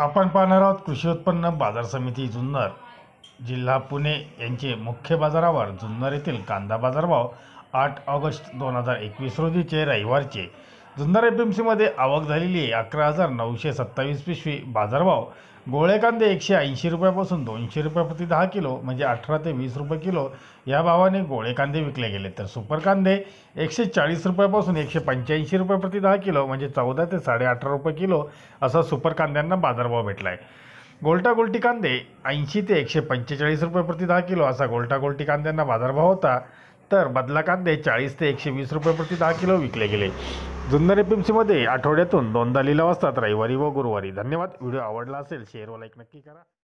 आपण पाहणार आहोत कृषी उत्पन्न बाजार समिती जुन्नर जिल्हा पुणे यांचे मुख्य बाजारावर जुन्नर येथील कांदा बाजारभाव आठ ऑगस्ट दोन हजार एकवीस रोजीचे रविवारचे जुन्नर एफ एम सीमध्ये आवक झालेली अकरा हजार नऊशे सत्तावीस पिशवी बाजारभाव गोळे कांदे एकशे ऐंशी रुपयापासून दोनशे रुपये प्रति दहा किलो म्हणजे अठरा ते वीस रुपये किलो या भावाने गोळे कांदे विकले गेले तर सुपर कांदे एकशे चाळीस रुपयापासून एकशे पंच्याऐंशी रुपये प्रति दहा किलो म्हणजे चौदा ते साडेअठरा रुपये किलो असा सुपर कांद्यांना बाजारभाव भेटला आहे गोलटा गोलटी कांदे ऐंशी ते एकशे पंचेचाळीस रुपये प्रति दहा किलो असा गोलटा गोलटी कांद्यांना बाजारभाव होता तर बदला कांदे चाळीस ते एकशे वीस रुपये प्रति दहा किलो विकले गेले जुन्नर एफ आठवड्यातून दोनदा लिलाव असतात रविवारी व गुरुवारी धन्यवाद व्हिडिओ आवडला असेल शेअर व लाईक नक्की करा